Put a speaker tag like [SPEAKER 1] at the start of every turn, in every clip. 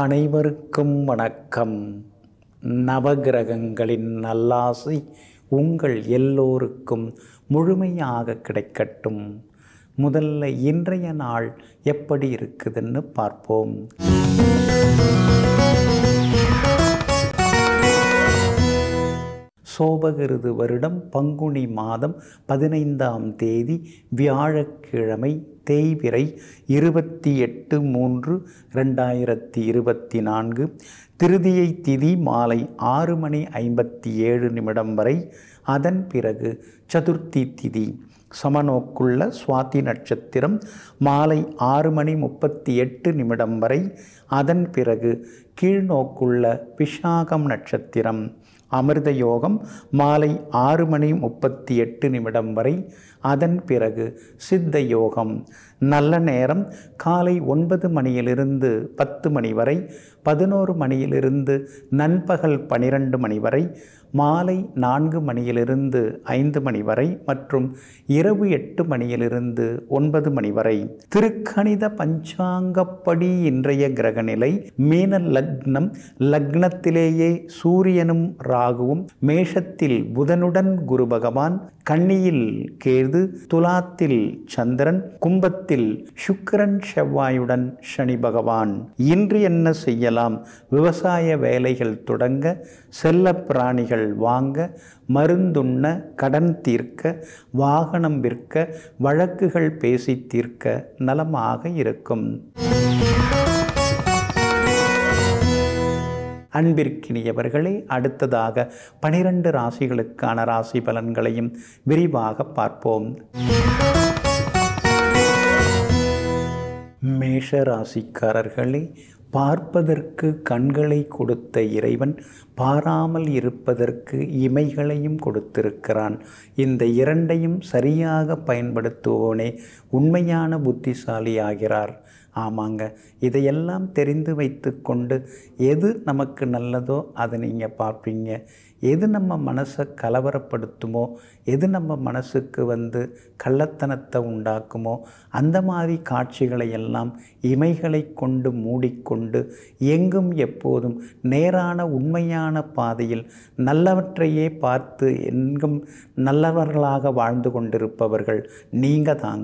[SPEAKER 1] அனைவருக்கும் வணக்கம் நவகிரகங்களின் நல்லாசை உங்கள் எல்லோருக்கும் முழுமையாக கிடைக்கட்டும் முதல்ல இன்றைய நாள் எப்படி இருக்குதுன்னு பார்ப்போம் சோபகிருது வருடம் பங்குனி மாதம் பதினைந்தாம் தேதி வியாழக்கிழமை தேய்பிறை இருபத்தி எட்டு மூன்று ரெண்டாயிரத்தி இருபத்தி நான்கு திருதியை திதி மாலை ஆறு மணி ஐம்பத்தி ஏழு நிமிடம் வரை அதன் பிறகு சதுர்த்தி திதி சமநோக்குள்ள சுவாதி நட்சத்திரம் மாலை ஆறு மணி முப்பத்தி எட்டு நிமிடம் வரை அதன் பிறகு கீழ்நோக்குள்ள விஷாகம் நட்சத்திரம் அமிர்த யோகம் மாலை ஆறு மணி முப்பத்தி எட்டு நிமிடம் வரை அதன் பிறகு சித்த யோகம் நல்ல நேரம் காலை ஒன்பது மணியிலிருந்து பத்து மணி வரை பதினோரு மணியிலிருந்து நண்பகல் பனிரெண்டு மணி வரை மாலை நான்கு மணியிலிருந்து ஐந்து மணி வரை மற்றும் இரவு எட்டு மணியிலிருந்து ஒன்பது மணி வரை திருக்கணித பஞ்சாங்கப்படி இன்றைய கிரகநிலை மீன லக்னம் லக்னத்திலேயே சூரியனும் ராகுவும் மேஷத்தில் புதனுடன் குரு பகவான் கண்ணியில் கேது துலாத்தில் சந்திரன் கும்பத்தில் சுக்கரன் செவ்வாயுடன் சனி பகவான் இன்று என்ன செய்யலாம் விவசாய வேலைகள் தொடங்க செல்ல பிராணிகள் கடன்கள் வாங்க மருந்துண்ண கடன் தீர்க்க வாகனம் விற்க வழக்குகள் பேசி தீர்க்க நலமாக இருக்கும் அன்பிற்கினியவர்களே அடுத்ததாக பனிரெண்டு ராசிகளுக்கான ராசி பலன்களையும் விரிவாக பார்ப்போம் மேஷ ராசிக்காரர்களே பார்ப்பதற்கு கண்களை கொடுத்த இறைவன் பாராமல் இருப்பதற்கு இமைகளையும் கொடுத்திருக்கிறான் இந்த இரண்டையும் சரியாக பயன்படுத்துவோனே உண்மையான புத்திசாலி ஆகிறார் ஆமாங்க இதையெல்லாம் தெரிந்து வைத்து கொண்டு எது நமக்கு நல்லதோ அதை நீங்கள் பார்ப்பீங்க எது நம்ம மனசை கலவரப்படுத்துமோ எது நம்ம மனசுக்கு வந்து கள்ளத்தனத்தை உண்டாக்குமோ அந்த மாதிரி காட்சிகளை எல்லாம் இமைகளை கொண்டு மூடிக்கொண்டு எங்கும் எப்போதும் நேரான உண்மையான பாதையில் நல்லவற்றையே பார்த்து எங்கும் நல்லவர்களாக வாழ்ந்து கொண்டிருப்பவர்கள் நீங்கள் தாங்க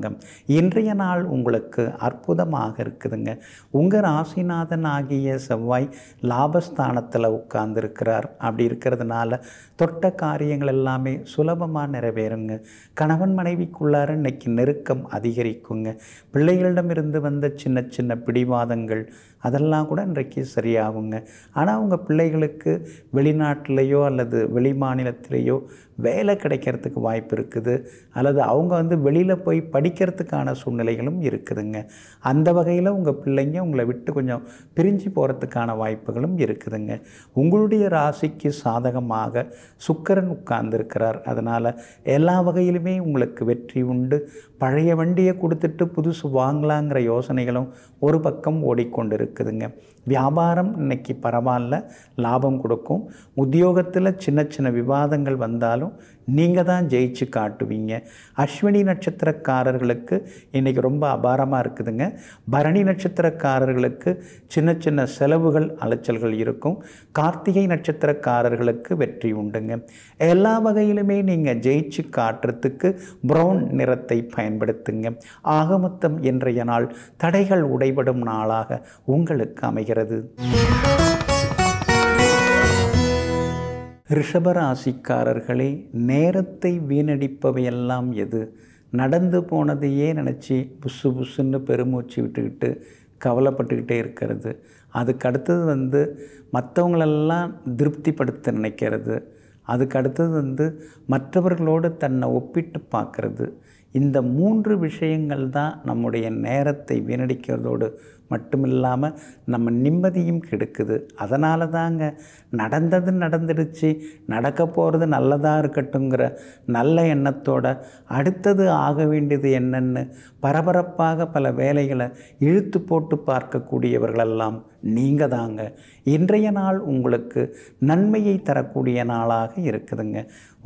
[SPEAKER 1] இன்றைய நாள் உங்களுக்கு அற்புதமாக இருக்குதுங்க உங்கள் ராசிநாதன் ஆகிய செவ்வாய் லாபஸ்தானத்தில் உட்கார்ந்துருக்கிறார் அப்படி இருக்கிறதுனால அதனால் தொட்ட காரியங்கள் எல்லாமே சுலபமாக நிறைவேறுங்க கணவன் மனைவிக்குள்ளார இன்னைக்கு நெருக்கம் அதிகரிக்குங்க பிள்ளைகளிடமிருந்து வந்த சின்ன சின்ன பிடிவாதங்கள் அதெல்லாம் கூட இன்றைக்கு சரியாகுங்க ஆனால் அவங்க பிள்ளைகளுக்கு வெளிநாட்டிலேயோ அல்லது வெளி மாநிலத்திலேயோ வேலை கிடைக்கிறதுக்கு வாய்ப்பு இருக்குது அல்லது அவங்க வந்து வெளியில் போய் படிக்கிறதுக்கான சூழ்நிலைகளும் இருக்குதுங்க அந்த வகையில் உங்கள் பிள்ளைங்க உங்களை விட்டு கொஞ்சம் பிரிஞ்சு போகிறதுக்கான வாய்ப்புகளும் இருக்குதுங்க உங்களுடைய ராசிக்கு சாதகமாக சுக்கரன் உட்கார்ந்துருக்கிறார் அதனால் எல்லா வகையிலுமே உங்களுக்கு வெற்றி உண்டு பழைய வண்டியை கொடுத்துட்டு புதுசு வாங்கலாங்கிற யோசனைகளும் ஒரு பக்கம் ஓடிக்கொண்டு இருக்குதுங்க வியாபாரம் இன்னைக்கு பரவாயில்ல லாபம் கொடுக்கும் உத்தியோகத்தில் சின்ன சின்ன விவாதங்கள் வந்தாலும் நீங்கள் தான் ஜெயிச்சு காட்டுவீங்க அஸ்வினி நட்சத்திரக்காரர்களுக்கு இன்றைக்கி ரொம்ப அபாரமாக இருக்குதுங்க பரணி நட்சத்திரக்காரர்களுக்கு சின்ன சின்ன செலவுகள் அலைச்சல்கள் இருக்கும் கார்த்திகை நட்சத்திரக்காரர்களுக்கு வெற்றி உண்டுங்க எல்லா வகையிலுமே நீங்கள் ஜெயிச்சு காட்டுறதுக்கு ப்ரௌன் நிறத்தை பயன்படுத்துங்க ஆகமொத்தம் இன்றைய நாள் தடைகள் உடைபடும் நாளாக உங்களுக்கு அமைகிறது வருகிறது ரிஷபராசிக்காரர்களே நேரத்தை வீணடிப்பவையெல்லாம் எது நடந்து போனதையே நினச்சி புசு புசுன்னு பெருமூச்சு விட்டுக்கிட்டு கவலைப்பட்டுக்கிட்டே இருக்கிறது அதுக்கு அடுத்தது வந்து மற்றவங்களெல்லாம் திருப்திப்படுத்த நினைக்கிறது அதுக்கு அடுத்தது வந்து மற்றவர்களோடு தன்னை ஒப்பிட்டு பார்க்குறது இந்த மூன்று விஷயங்கள் தான் நம்முடைய நேரத்தை வீணடிக்கிறதோடு மட்டுமில்லாமல் நம்ம நிம்மதியும் கெடுக்குது அதனால தாங்க நடந்தது நடந்துடுச்சு நடக்க போகிறது நல்லதாக இருக்கட்டுங்கிற நல்ல எண்ணத்தோட அடுத்தது ஆக வேண்டியது என்னென்னு பரபரப்பாக பல வேலைகளை இழுத்து போட்டு பார்க்கக்கூடியவர்களெல்லாம் நீங்கள் தாங்க இன்றைய நாள் உங்களுக்கு நன்மையை தரக்கூடிய நாளாக இருக்குதுங்க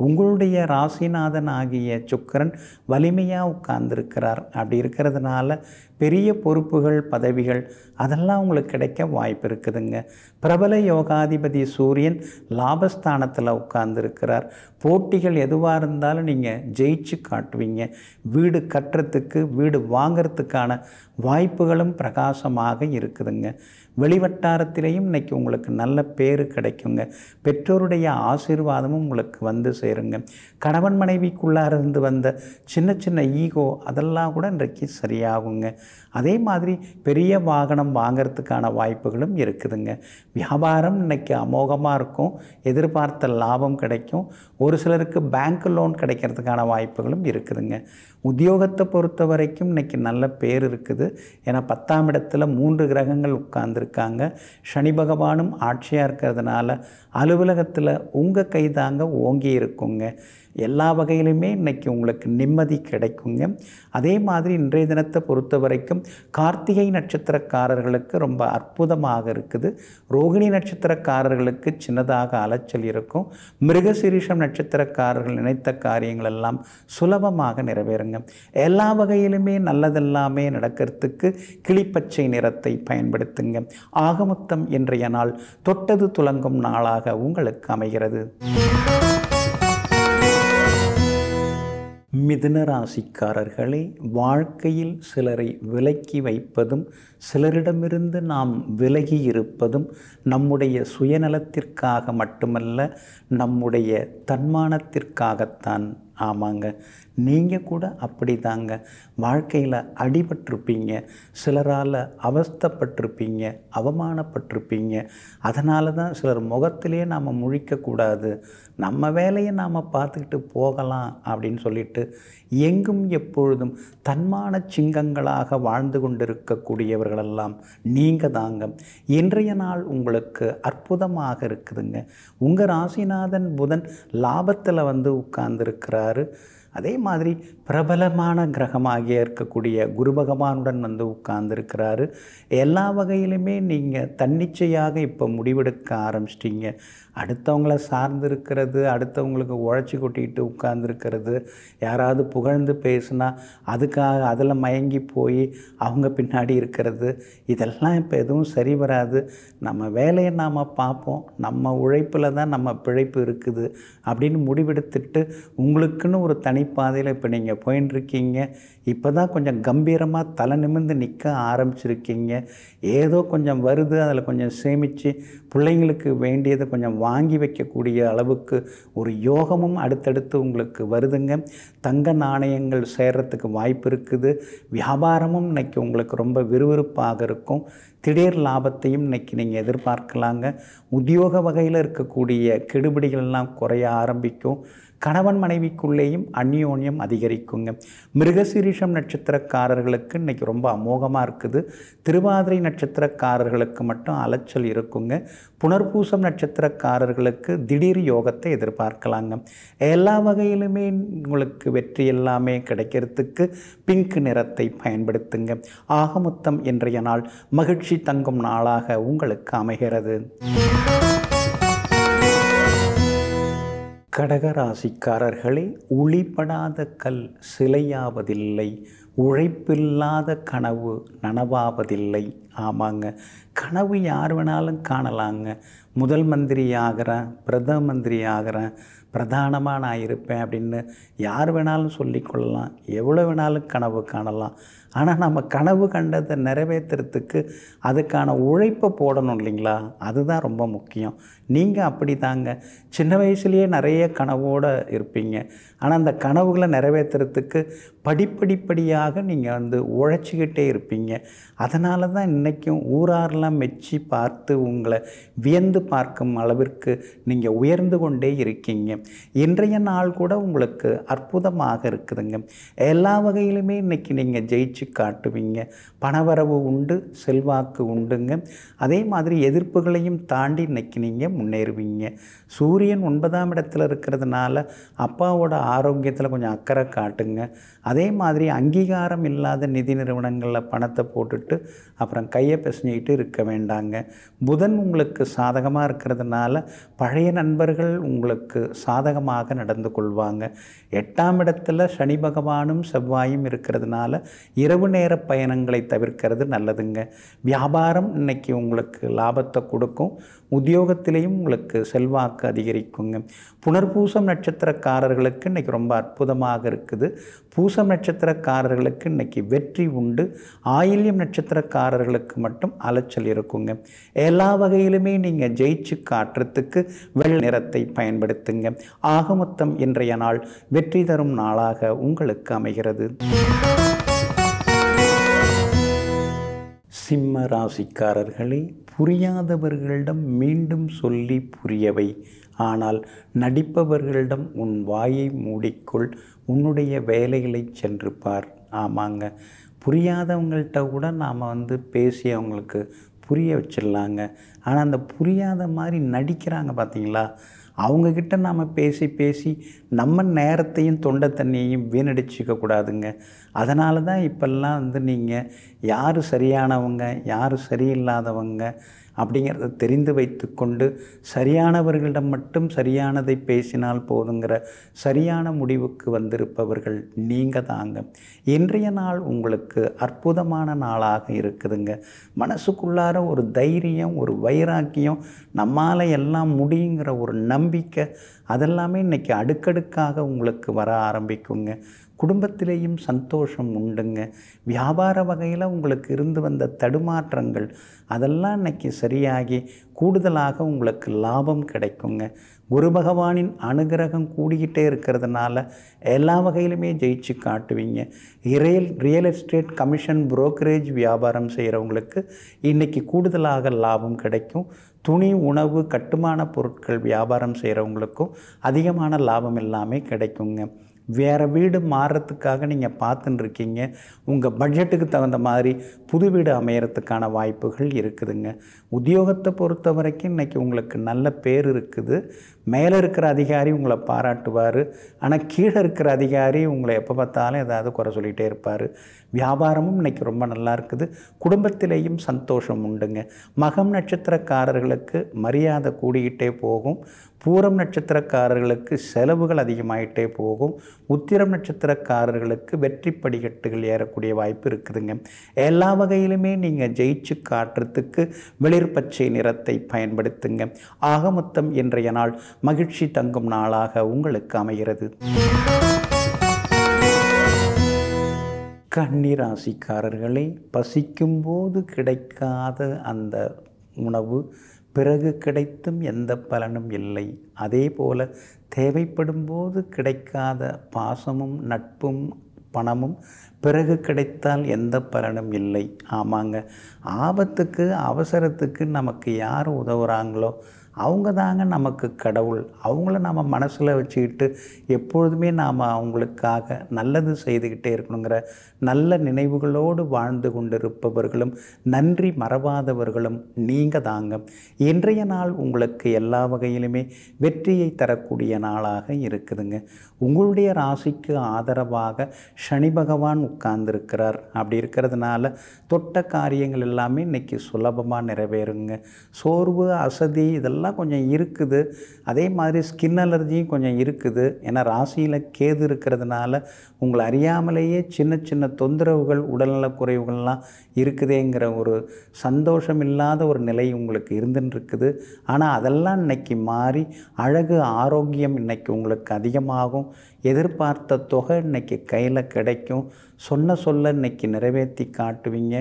[SPEAKER 1] உங்களுடைய ராசிநாதன் ஆகிய சுக்கரன் வலிமையாக உட்கார்ந்துருக்கிறார் அப்படி இருக்கிறதுனால பெரிய பொறுப்புகள் பதவிகள் அதெல்லாம் உங்களுக்கு கிடைக்க வாய்ப்பு இருக்குதுங்க பிரபல யோகாதிபதி சூரியன் லாபஸ்தானத்தில் உட்கார்ந்துருக்கிறார் போட்டிகள் எதுவாக இருந்தாலும் நீங்கள் ஜெயிச்சு காட்டுவீங்க வீடு கட்டுறதுக்கு வீடு வாங்கிறதுக்கான வாய்ப்புகளும் பிரகாசமாக இருக்குதுங்க வெளிவட்டாரத்திலையும் இன்றைக்கி உங்களுக்கு நல்ல பேர் கிடைக்குங்க பெற்றோருடைய ஆசீர்வாதமும் உங்களுக்கு வந்து சேருங்க கணவன் மனைவிக்குள்ளார இருந்து வந்த சின்ன சின்ன ஈகோ அதெல்லாம் கூட இன்றைக்கு சரியாகுங்க அதே மாதிரி பெரிய வாகனம் வாங்கிறதுக்கான வாய்ப்புகளும் இருக்குதுங்க வியாபாரம் இன்னைக்கு அமோகமாக இருக்கும் எதிர்பார்த்த லாபம் கிடைக்கும் ஒரு சிலருக்கு பேங்க் லோன் கிடைக்கிறதுக்கான வாய்ப்புகளும் இருக்குதுங்க உத்தியோகத்தை பொறுத்த வரைக்கும் இன்றைக்கி நல்ல பேர் இருக்குது ஏன்னா பத்தாம் இடத்துல மூன்று கிரகங்கள் உட்கார்ந்துருக்காங்க சனி பகவானும் ஆட்சியாக இருக்கிறதுனால அலுவலகத்தில் உங்கள் கைதாங்க ஓங்கி இருக்குங்க எல்லா வகையிலுமே இன்றைக்கி உங்களுக்கு நிம்மதி கிடைக்குங்க அதே மாதிரி இன்றைய தினத்தை பொறுத்த வரைக்கும் கார்த்திகை நட்சத்திரக்காரர்களுக்கு ரொம்ப அற்புதமாக இருக்குது ரோகிணி நட்சத்திரக்காரர்களுக்கு சின்னதாக அலைச்சல் இருக்கும் மிருகசிரீஷம் நட்சத்திரக்காரர்கள் நினைத்த காரியங்கள் எல்லாம் சுலபமாக நிறைவேறுங்க எல்லா வகையிலுமே நல்லதெல்லாமே நடக்கிறதுக்கு கிளிப்பச்சை நிறத்தை பயன்படுத்துங்க ஆகமொத்தம் இன்றைய நாள் தொட்டது துலங்கும் நாளாக உங்களுக்கு அமைகிறது மிதுனராசிக்காரர்களே வாழ்க்கையில் சிலரை விலக்கி வைப்பதும் சிலரிடமிருந்து நாம் விலகி இருப்பதும் நம்முடைய சுயநலத்திற்காக மட்டுமல்ல நம்முடைய தன்மானத்திற்காகத்தான் ஆமாங்க நீங்கள் கூட அப்படி தாங்க வாழ்க்கையில் அடிபட்டிருப்பீங்க சிலரால் அவஸ்தப்பட்டிருப்பீங்க அவமானப்பட்டிருப்பீங்க அதனால தான் சிலர் முகத்திலே நாம் முழிக்கக்கூடாது நம்ம வேலையை நாம் பார்த்துக்கிட்டு போகலாம் அப்படின்னு சொல்லிட்டு எங்கும் எப்பொழுதும் தன்மான சிங்கங்களாக வாழ்ந்து கொண்டிருக்கக்கூடியவர்களெல்லாம் நீங்கள் தாங்க இன்றைய நாள் உங்களுக்கு அற்புதமாக இருக்குதுங்க உங்கள் ராசிநாதன் புதன் லாபத்தில் வந்து உட்கார்ந்துருக்கிறாரு அதே மாதிரி பிரபலமான கிரகமாகிய இருக்கக்கூடிய குரு பகவானுடன் வந்து உட்கார்ந்துருக்கிறாரு எல்லா வகையிலுமே நீங்கள் தன்னிச்சையாக இப்போ முடிவெடுக்க ஆரம்பிச்சிட்டிங்க அடுத்தவங்கள சார்ந்து இருக்கிறது அடுத்தவங்களுக்கு உழைச்சி கொட்டிக்கிட்டு உட்கார்ந்துருக்கிறது யாராவது புகழ்ந்து பேசுனா அதுக்காக அதில் மயங்கி போய் அவங்க பின்னாடி இருக்கிறது இதெல்லாம் இப்போ எதுவும் சரி வராது நம்ம வேலையை நாம் பார்ப்போம் நம்ம உழைப்பில் தான் நம்ம பிழைப்பு இருக்குது அப்படின்னு முடிவெடுத்துட்டு உங்களுக்குன்னு ஒரு தனிப்பாதையில் இப்போ நீங்கள் நீங்கள் போயின்ட்டுருக்கீங்க இப்போ தான் கொஞ்சம் கம்பீரமாக தலை நிமிர்ந்து நிற்க ஆரம்பிச்சிருக்கீங்க ஏதோ கொஞ்சம் வருது அதில் கொஞ்சம் சேமித்து பிள்ளைங்களுக்கு வேண்டியதை கொஞ்சம் வாங்கி வைக்கக்கூடிய அளவுக்கு ஒரு யோகமும் அடுத்தடுத்து உங்களுக்கு வருதுங்க தங்க நாணயங்கள் சேர்கிறதுக்கு வாய்ப்பு இருக்குது வியாபாரமும் இன்றைக்கி உங்களுக்கு ரொம்ப விறுவிறுப்பாக இருக்கும் திடீர் லாபத்தையும் இன்றைக்கி நீங்கள் எதிர்பார்க்கலாங்க உத்தியோக வகையில் இருக்கக்கூடிய கெடுபிடிகள்லாம் குறைய ஆரம்பிக்கும் கணவன் மனைவிக்குள்ளேயும் அந்யோன்யம் அதிகரிக்குங்க மிருகசீரிஷம் நட்சத்திரக்காரர்களுக்கு இன்றைக்கி ரொம்ப அமோகமாக இருக்குது திருவாதிரை நட்சத்திரக்காரர்களுக்கு மட்டும் அலைச்சல் இருக்குங்க புனர்பூசம் நட்சத்திரக்காரர்களுக்கு திடீர் யோகத்தை எதிர்பார்க்கலாங்க எல்லா வகையிலுமே உங்களுக்கு வெற்றி எல்லாமே கிடைக்கிறதுக்கு பிங்க் நிறத்தை பயன்படுத்துங்க ஆகமுத்தம் இன்றைய நாள் மகிழ்ச்சி தங்கும் நாளாக உங்களுக்கு அமைகிறது கடகராசிக்காரர்களே ஒளிபடாத கல் சிலையாவதில்லை உழைப்பில்லாத கனவு நனவாவதில்லை ஆமாங்க கனவு யார் வேணாலும் காணலாங்க முதல் மந்திரி ஆகிறேன் பிரதம மந்திரி ஆகிறேன் பிரதானமாக நான் இருப்பேன் அப்படின்னு யார் வேணாலும் சொல்லிக்கொள்ளலாம் எவ்வளோ வேணாலும் கனவு காணலாம் ஆனால் நம்ம கனவு கண்டதை நிறைவேற்றுறதுக்கு அதுக்கான உழைப்பை போடணும் இல்லைங்களா அதுதான் ரொம்ப முக்கியம் நீங்கள் அப்படி தாங்க சின்ன வயசுலேயே நிறைய கனவோடு இருப்பீங்க ஆனால் அந்த கனவுகளை நிறைவேற்றுறதுக்கு படிப்படிப்படியாக நீங்கள் வந்து உழைச்சிக்கிட்டே இருப்பீங்க அதனால தான் இன்றைக்கும் ஊராரெலாம் மெச்சி பார்த்து உங்களை வியந்து பார்க்கும் அளவிற்கு நீங்கள் உயர்ந்து கொண்டே இருக்கீங்க இன்றைய நாள் கூட உங்களுக்கு அற்புதமாக இருக்குதுங்க எல்லா வகையிலுமே இன்றைக்கி நீங்கள் ஜெயிச்சு காட்டுவீங்க பணவரவு உண்டு செல்வாக்கு உண்டுங்க அதே மாதிரி எதிர்ப்புகளையும் தாண்டி இன்றைக்கி நீங்கள் முன்னேறுவீங்க சூரியன் ஒன்பதாம் இடத்துல இருக்கிறதுனால அப்பாவோட ஆரோக்கியத்தில் கொஞ்சம் அக்கறை காட்டுங்க அதே மாதிரி அங்கீகாரம் இல்லாத நிதி நிறுவனங்களில் பணத்தை போட்டுட்டு அப்புறம் கையை பிசைஞ்சிக்கிட்டு இருக்க வேண்டாங்க புதன் உங்களுக்கு சாதகமாக இருக்கிறதுனால பழைய நண்பர்கள் உங்களுக்கு சாதகமாக நடந்து கொள்வாங்க எட்டாம் இடத்துல சனி பகவானும் செவ்வாயும் இருக்கிறதுனால இரவு நேர பயணங்களை தவிர்க்கிறது நல்லதுங்க வியாபாரம் இன்றைக்கி உங்களுக்கு லாபத்தை கொடுக்கும் உத்தியோகத்திலையும் உங்களுக்கு செல்வாக்கு அதிகரிக்குங்க புனர்பூசம் நட்சத்திரக்காரர்களுக்கு இன்றைக்கி ரொம்ப அற்புதமாக இருக்குது பூசம் நட்சத்திரக்காரர்களுக்கு இன்றைக்கி வெற்றி உண்டு ஆயில்யம் நட்சத்திரக்காரர்களுக்கு மட்டும் அலைச்சல் இருக்குங்க எல்லா வகையிலுமே நீங்கள் ஜெயிச்சு காட்டுறதுக்கு வெள்ள நிறத்தை பயன்படுத்துங்க ஆகமொத்தம் இன்றைய நாள் வெற்றி தரும் நாளாக உங்களுக்கு அமைகிறது சிம்ம ராசிக்காரர்களை புரியாதவர்களிடம் மீண்டும் சொல்லி புரியவை ஆனால் நடிப்பவர்களிடம் உன் வாயை மூடிக்கொள் உன்னுடைய வேலைகளை சென்று பார் ஆமாங்க புரியாதவங்கள்ட்ட கூட நாம் வந்து பேசி அவங்களுக்கு புரிய வச்சிடலாங்க ஆனால் அந்த புரியாத மாதிரி நடிக்கிறாங்க பார்த்தீங்களா அவங்கக்கிட்ட நாம் பேசி பேசி நம்ம நேரத்தையும் தொண்டை தண்ணியையும் வீணடிச்சிக்க கூடாதுங்க அதனால தான் இப்போல்லாம் வந்து நீங்கள் யார் சரியானவங்க யார் சரியில்லாதவங்க அப்படிங்கிறத தெரிந்து வைத்து கொண்டு சரியானவர்களிடம் மட்டும் சரியானதை பேசினால் போதுங்கிற சரியான முடிவுக்கு வந்திருப்பவர்கள் நீங்கள் தாங்க இன்றைய நாள் உங்களுக்கு அற்புதமான நாளாக இருக்குதுங்க மனசுக்குள்ளார ஒரு தைரியம் ஒரு வைராக்கியம் நம்மால் எல்லாம் முடியுங்கிற ஒரு நம்பிக்கை அதெல்லாமே இன்றைக்கி அடுக்கடுக்காக உங்களுக்கு வர ஆரம்பிக்குங்க குடும்பத்திலேயும் சந்தோஷம் உண்டுங்க வியாபார வகையில் உங்களுக்கு இருந்து வந்த தடுமாற்றங்கள் அதெல்லாம் இன்றைக்கி சரியாகி கூடுதலாக உங்களுக்கு லாபம் கிடைக்குங்க குரு பகவானின் அனுகிரகம் கூடிக்கிட்டே இருக்கிறதுனால எல்லா வகையிலுமே ஜெயிச்சு காட்டுவீங்க real real estate commission brokerage வியாபாரம் செய்கிறவங்களுக்கு இன்றைக்கி கூடுதலாக லாபம் கிடைக்கும் துணி உணவு கட்டுமான பொருட்கள் வியாபாரம் செய்கிறவங்களுக்கும் அதிகமான லாபம் எல்லாமே கிடைக்குங்க வேறு வீடு மாறுறதுக்காக நீங்கள் பார்த்துன்னு இருக்கீங்க உங்கள் பட்ஜெட்டுக்கு தகுந்த மாதிரி புது வீடு அமையறதுக்கான வாய்ப்புகள் இருக்குதுங்க உத்தியோகத்தை பொறுத்த வரைக்கும் இன்றைக்கி உங்களுக்கு நல்ல பேர் இருக்குது மேலே இருக்கிற அதிகாரி உங்களை பாராட்டுவார் ஆனால் கீழே இருக்கிற அதிகாரி உங்களை எப்போ பார்த்தாலும் ஏதாவது குறை சொல்லிகிட்டே இருப்பார் வியாபாரமும் இன்றைக்கி ரொம்ப நல்லா இருக்குது குடும்பத்திலேயும் சந்தோஷம் உண்டுங்க மகம் நட்சத்திரக்காரர்களுக்கு மரியாதை கூடிக்கிட்டே போகும் பூரம் நட்சத்திரக்காரர்களுக்கு செலவுகள் அதிகமாகிட்டே போகும் உத்திரம் நட்சத்திரக்காரர்களுக்கு வெற்றி படிக்கட்டுகள் ஏறக்கூடிய வாய்ப்பு இருக்குதுங்க எல்லா வகையிலுமே நீங்கள் ஜெயிச்சு காட்டுறதுக்கு வெளிர் பச்சை நிறத்தை பயன்படுத்துங்க ஆக மொத்தம் இன்றைய நாள் மகிழ்ச்சி தங்கும் நாளாக உங்களுக்கு அமைகிறது கன்னிராசிக்காரர்களே பசிக்கும்போது கிடைக்காத அந்த உணவு பிறகு கிடைத்தும் எந்த பலனும் இல்லை அதே போல் தேவைப்படும் போது கிடைக்காத பாசமும் நட்பும் பணமும் பிறகு கிடைத்தால் எந்த பலனும் இல்லை ஆமாங்க ஆபத்துக்கு அவசரத்துக்கு நமக்கு யார் உதவுகிறாங்களோ அவங்க தாங்க நமக்கு கடவுள் அவங்கள நாம் மனசில் வச்சுக்கிட்டு எப்பொழுதுமே நாம் அவங்களுக்காக நல்லது செய்துக்கிட்டே இருக்கணுங்கிற நல்ல நினைவுகளோடு வாழ்ந்து கொண்டிருப்பவர்களும் நன்றி மறவாதவர்களும் நீங்கள் தாங்க இன்றைய நாள் உங்களுக்கு எல்லா வகையிலுமே வெற்றியை தரக்கூடிய நாளாக இருக்குதுங்க உங்களுடைய ராசிக்கு ஆதரவாக சனி பகவான் உட்கார்ந்துருக்கிறார் அப்படி இருக்கிறதுனால தொட்ட காரியங்கள் எல்லாமே இன்றைக்கி சுலபமாக நிறைவேறுங்க சோர்வு அசதி இதெல்லாம் இதெல்லாம் கொஞ்சம் இருக்குது அதே மாதிரி ஸ்கின் அலர்ஜியும் கொஞ்சம் இருக்குது ஏன்னா ராசியில் கேது இருக்கிறதுனால உங்களை அறியாமலேயே சின்ன சின்ன தொந்தரவுகள் உடல்நலக் குறைவுகள்லாம் இருக்குதேங்கிற ஒரு சந்தோஷம் இல்லாத ஒரு நிலை உங்களுக்கு இருந்துன்னு இருக்குது ஆனால் அதெல்லாம் இன்னைக்கு மாறி அழகு ஆரோக்கியம் இன்னைக்கு உங்களுக்கு அதிகமாகும் எதிர்பார்த்த தொகை இன்றைக்கி கையில் கிடைக்கும் சொன்ன சொல்ல இன்னைக்கு நிறைவேற்றி காட்டுவீங்க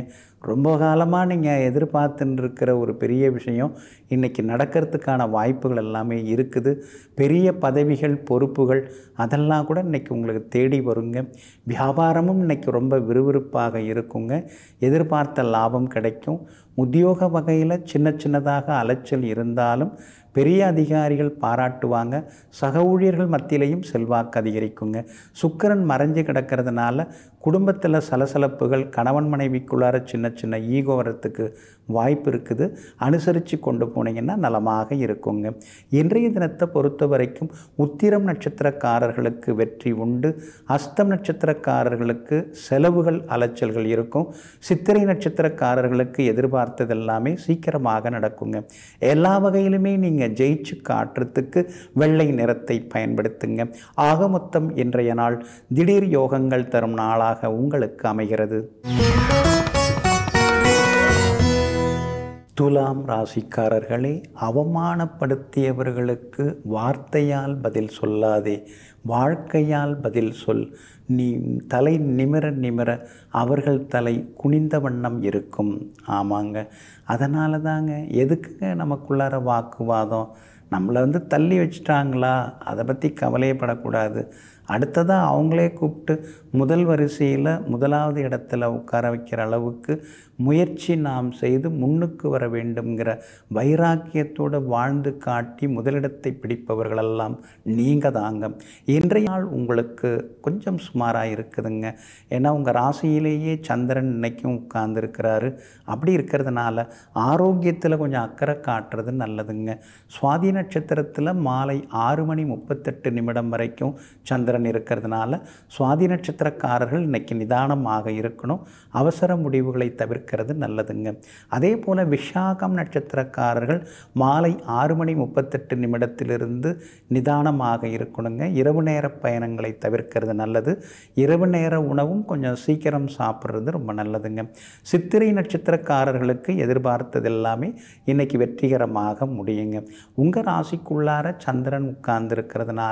[SPEAKER 1] ரொம்ப காலமாக நீங்கள் எதிர்பார்த்துன்னு இருக்கிற ஒரு பெரிய விஷயம் இன்றைக்கி நடக்கிறதுக்கான வாய்ப்புகள் எல்லாமே இருக்குது பெரிய பதவிகள் பொறுப்புகள் அதெல்லாம் கூட இன்றைக்கி உங்களுக்கு தேடி வருங்க வியாபாரமும் இன்றைக்கி ரொம்ப விறுவிறுப்பாக இருக்குங்க எதிர்பார்த்த லாபம் கிடைக்கும் உத்தியோக வகையில் சின்ன சின்னதாக அலைச்சல் இருந்தாலும் பெரிய அதிகாரிகள் பாராட்டுவாங்க சக ஊழியர்கள் மத்தியிலையும் செல்வாக்கு அதிகரிக்குங்க சுக்கரன் மறைஞ்சு கிடக்கிறதுனால குடும்பத்தில் சலசலப்புகள் கணவன் மனைவிக்குள்ளார சின்ன சின்ன ஈகோ வரத்துக்கு வாய்ப்பு இருக்குது அனுசரித்து கொண்டு போனீங்கன்னா நலமாக இருக்குங்க இன்றைய தினத்தை பொறுத்த வரைக்கும் உத்திரம் நட்சத்திரக்காரர்களுக்கு வெற்றி உண்டு அஸ்தம் நட்சத்திரக்காரர்களுக்கு செலவுகள் அலைச்சல்கள் இருக்கும் சித்திரை நட்சத்திரக்காரர்களுக்கு எதிர்பார்த்தது எல்லாமே சீக்கிரமாக நடக்குங்க எல்லா வகையிலுமே நீங்கள் ஜெயிச்சு காட்டுறதுக்கு வெள்ளை நிறத்தை பயன்படுத்துங்க ஆக மொத்தம் இன்றைய நாள் திடீர் யோகங்கள் தரும் நாளாக நாளாக உங்களுக்கு அமைகிறது துலாம் ராசிக்காரர்களே அவமானப்படுத்தியவர்களுக்கு வார்த்தையால் பதில் சொல்லாதே வாழ்க்கையால் பதில் சொல் நீ தலை நிமிர நிமிர அவர்கள் தலை குனிந்த வண்ணம் இருக்கும் ஆமாங்க அதனால தாங்க எதுக்குங்க நமக்குள்ளார வாக்குவாதம் நம்மளை வந்து தள்ளி வச்சிட்டாங்களா அதை பற்றி கவலையப்படக்கூடாது அடுத்ததாக அவங்களே கூப்பிட்டு முதல் வரிசையில் முதலாவது இடத்துல உட்கார வைக்கிற அளவுக்கு முயற்சி நாம் செய்து முன்னுக்கு வர வேண்டுங்கிற வைராக்கியத்தோடு வாழ்ந்து காட்டி முதலிடத்தை பிடிப்பவர்களெல்லாம் நீங்கள் தாங்க இன்றைய நாள் உங்களுக்கு கொஞ்சம் சுமாராக இருக்குதுங்க ஏன்னா உங்கள் ராசியிலேயே சந்திரன் இன்னைக்கும் உட்கார்ந்துருக்கிறாரு அப்படி இருக்கிறதுனால ஆரோக்கியத்தில் கொஞ்சம் அக்கறை காட்டுறது நல்லதுங்க சுவாதி நட்சத்திரத்தில் மாலை ஆறு மணி முப்பத்தெட்டு நிமிடம் வரைக்கும் சந்திரன் இருக்கிறதுனால சுவாதி நட்சத்திரக்காரர்கள் இன்றைக்கி நிதானமாக இருக்கணும் அவசர முடிவுகளை தவிர்க்க இருக்கிறது நல்லதுங்க அதே போல் விஷாகம் நட்சத்திரக்காரர்கள் மாலை ஆறு மணி முப்பத்தெட்டு நிமிடத்திலிருந்து நிதானமாக இருக்கணுங்க இரவு நேர பயணங்களை தவிர்க்கிறது நல்லது இரவு நேர உணவும் கொஞ்சம் சீக்கிரம் சாப்பிட்றது ரொம்ப நல்லதுங்க சித்திரை நட்சத்திரக்காரர்களுக்கு எதிர்பார்த்தது எல்லாமே இன்றைக்கி வெற்றிகரமாக முடியுங்க உங்கள் ராசிக்குள்ளார சந்திரன் உட்கார்ந்து இருக்கிறதுனால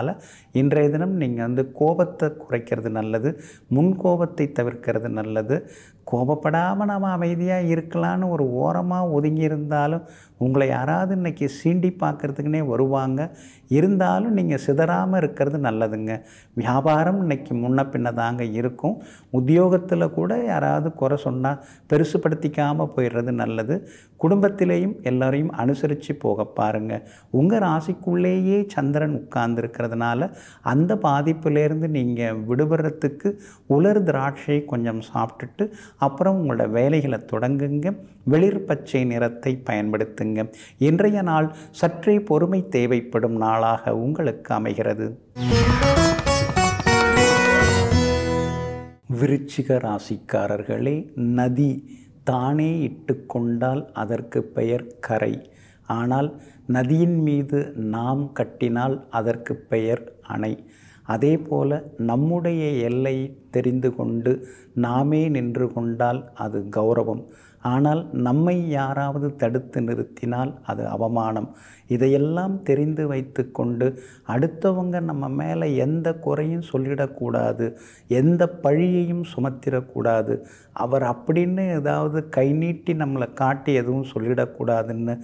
[SPEAKER 1] இன்றைய தினம் நீங்கள் வந்து கோபத்தை குறைக்கிறது நல்லது முன்கோபத்தை தவிர்க்கிறது நல்லது கோபப்படாமல் நாம் அமைதியாக இருக்கலான்னு ஒரு ஓரமாக ஒதுங்கி இருந்தாலும் உங்களை யாராவது இன்றைக்கி சீண்டி பார்க்குறதுக்குனே வருவாங்க இருந்தாலும் நீங்கள் சிதறாமல் இருக்கிறது நல்லதுங்க வியாபாரம் இன்றைக்கி முன்ன பின்ன தாங்க இருக்கும் உத்தியோகத்தில் கூட யாராவது குறை சொன்னால் பெருசுப்படுத்திக்காமல் போயிடுறது நல்லது குடும்பத்திலேயும் எல்லோரையும் அனுசரித்து போக பாருங்கள் உங்கள் ராசிக்குள்ளேயே சந்திரன் உட்கார்ந்துருக்கிறதுனால அந்த பாதிப்புலேருந்து நீங்கள் விடுபடுறதுக்கு உலர் திராட்சை கொஞ்சம் சாப்பிட்டுட்டு அப்புறம் உங்களோட வேலைகளை தொடங்குங்க வெளிர் பச்சை நிறத்தை பயன்படுத்துங்க இன்றைய நாள் சற்றே பொறுமை தேவைப்படும் நாளாக உங்களுக்கு அமைகிறது விருச்சிக ராசிக்காரர்களே நதி தானே இட்டுக்கொண்டால் அதற்கு பெயர் கரை ஆனால் நதியின் மீது நாம் கட்டினால் அதற்கு பெயர் அணை அதே போல நம்முடைய எல்லை தெரிந்து கொண்டு நாமே நின்று கொண்டால் அது கௌரவம் ஆனால் நம்மை யாராவது தடுத்து நிறுத்தினால் அது அவமானம் இதையெல்லாம் தெரிந்து வைத்து கொண்டு அடுத்தவங்க நம்ம மேலே எந்த குறையும் சொல்லிடக்கூடாது எந்த பழியையும் சுமத்திடக்கூடாது அவர் அப்படின்னு ஏதாவது கை நீட்டி நம்மளை காட்டி எதுவும் சொல்லிடக்கூடாதுன்னு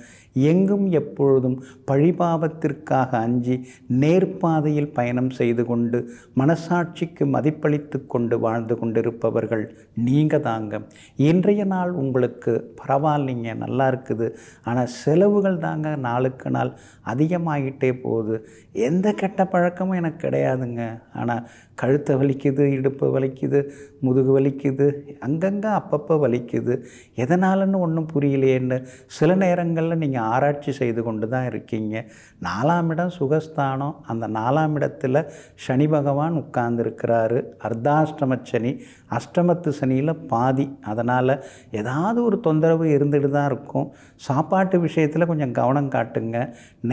[SPEAKER 1] எங்கும் எப்பொழுதும் பழிபாவத்திற்காக அஞ்சி நேர்பாதையில் பயணம் செய்து கொண்டு மனசாட்சிக்கு மதிப்பளித்து கொண்டு வாழ்ந்து கொண்டிருப்பவர்கள் நீங்கள் தாங்க இன்றைய நாள் உங்களுக்கு பரவாயில்லைங்க நல்லா இருக்குது ஆனால் செலவுகள் தாங்க நாளுக்கு நாள் அதிகமாகிட்டே போகுது எந்த கெட்ட பழக்கமும் எனக்கு கிடையாதுங்க ஆனால் கழுத்தை வலிக்குது இடுப்பு வலிக்குது முதுகு வலிக்குது அங்கங்கே அப்பப்போ வலிக்குது எதனாலன்னு ஒன்றும் புரியலையேன்னு சில நேரங்களில் நீங்கள் ஆராய்ச்சி செய்து கொண்டு தான் இருக்கீங்க நாலாம் இடம் சுகஸ்தானம் அந்த நாலாம் இடத்தில் சனி பகவான் உட்கார்ந்துருக்கிறாரு அர்த்தாஷ்டம சனி அஷ்டமத்து சனியில் பாதி அதனால் ஏதாவது ஒரு தொந்தரவு இருந்துட்டு தான் இருக்கும் சாப்பாட்டு விஷயத்தில் கொஞ்சம் கவனம் காட்டுங்க